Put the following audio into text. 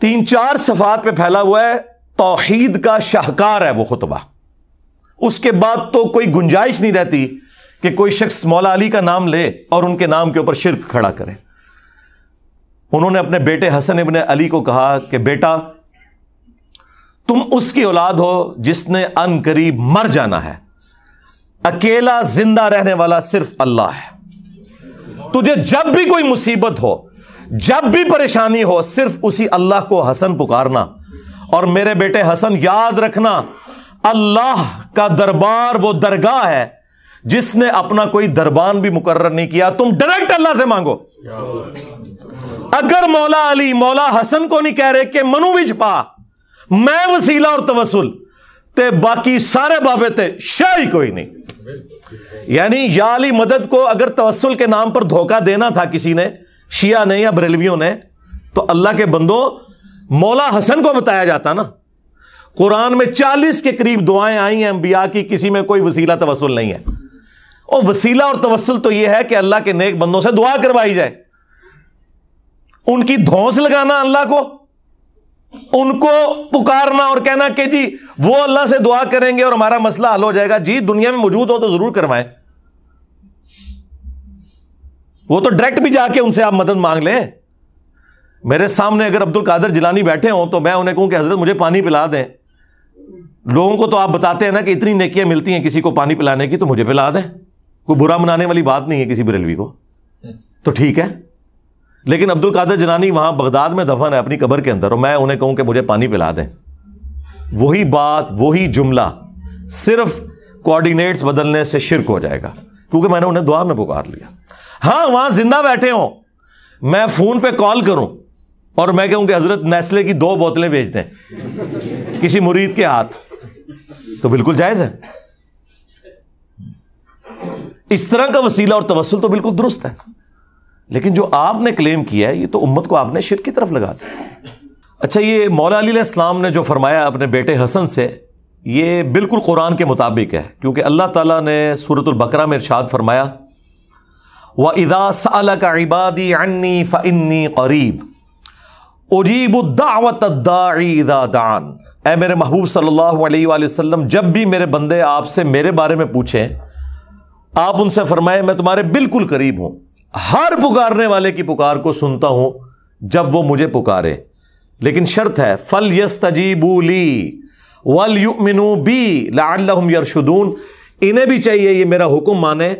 तीन चार सफात पे फैला हुआ है तोहीद का शाहकार है वो खुतबा उसके बाद तो कोई गुंजाइश नहीं रहती कि कोई शख्स मौला अली का नाम ले और उनके नाम के ऊपर शिरक खड़ा करे उन्होंने अपने बेटे हसन इबन अली को कहा कि बेटा तुम उसकी औलाद हो जिसने अन करीब मर जाना है अकेला जिंदा रहने वाला सिर्फ अल्लाह है तुझे जब भी कोई मुसीबत हो जब भी परेशानी हो सिर्फ उसी अल्लाह को हसन पुकारना और मेरे बेटे हसन याद रखना अल्लाह का दरबार वो दरगाह है जिसने अपना कोई दरबान भी मुकर नहीं किया तुम डायरेक्ट अल्लाह से मांगो अगर मौला अली मौला हसन को नहीं कह रहे कि मनु भी छपा मैं वसीला और तवसुल ते बाकी सारे बाबे थे शाही कोई नहीं यानी या अली मदद को अगर तवसुल के नाम पर धोखा देना था किसी ने शिया ने या बरेलवियों ने तो अल्लाह के बंदो मौला हसन को बताया जाता ना कुरान में चालीस के करीब दुआएं आई हैं अंबिया की किसी में कोई वसीला तवसल नहीं है और वसीला और तवसल तो यह है कि अल्लाह के नेक बंदों से दुआ करवाई जाए उनकी धौस लगाना अल्लाह को उनको पुकारना और कहना कि जी वो अल्लाह से दुआ करेंगे और हमारा मसला हल हो जाएगा जी दुनिया में मौजूद हो तो जरूर करवाएं वो तो डायरेक्ट भी जाके उनसे आप मदद मांग लें मेरे सामने अगर अब्दुल कादर जिलानी बैठे हों तो मैं उन्हें कहूं कि हजरत मुझे पानी पिला दें लोगों को तो आप बताते हैं ना कि इतनी नेकियां मिलती हैं किसी को पानी पिलाने की तो मुझे पिला दें कोई बुरा मनाने वाली बात नहीं है किसी बरेलवी को तो ठीक है लेकिन अब्दुल कादर जनानी वहां बगदाद में दफन है अपनी कबर के अंदर और मैं उन्हें कहूं कि मुझे पानी पिला दें वही बात वही जुमला सिर्फ कोऑर्डिनेट्स बदलने से शिरक हो जाएगा क्योंकि मैंने उन्हें दुआ में पुकार लिया हाँ वहां जिंदा बैठे हो मैं फोन पे कॉल करूं और मैं कहूं कि हजरत नेस्ले की दो बोतलें भेज दें किसी मुरीद के हाथ तो बिल्कुल जायज है इस तरह का वसीला और तवसल तो बिल्कुल दुरुस्त है लेकिन जो आपने क्लेम किया है ये तो उम्मत को आपने शिर की तरफ लगा दिया अच्छा ये मौला अली इस्लाम ने जो फरमाया अपने बेटे हसन से ये बिल्कुल कुरान के मुताबिक है क्योंकि अल्लाह ताला ने सूरतुल्बकरा में इरशाद फरमाया व इदा सल का इबादी अन्नी फ़न्नी करीब उजीबुद्दावतदान ए मेरे महबूब सल्लल्लाहु अलैहि वसल्लम जब भी मेरे बंदे आपसे मेरे बारे में पूछें आप उनसे फरमाएं मैं तुम्हारे बिल्कुल करीब हूँ हर पुकारने वाले की पुकार को सुनता हूँ जब वो मुझे पुकारे लेकिन शर्त है फल यस तजीबूली वल यू मिनू बी लाल यरशुदून इन्हें भी चाहिए ये मेरा हुक्म माने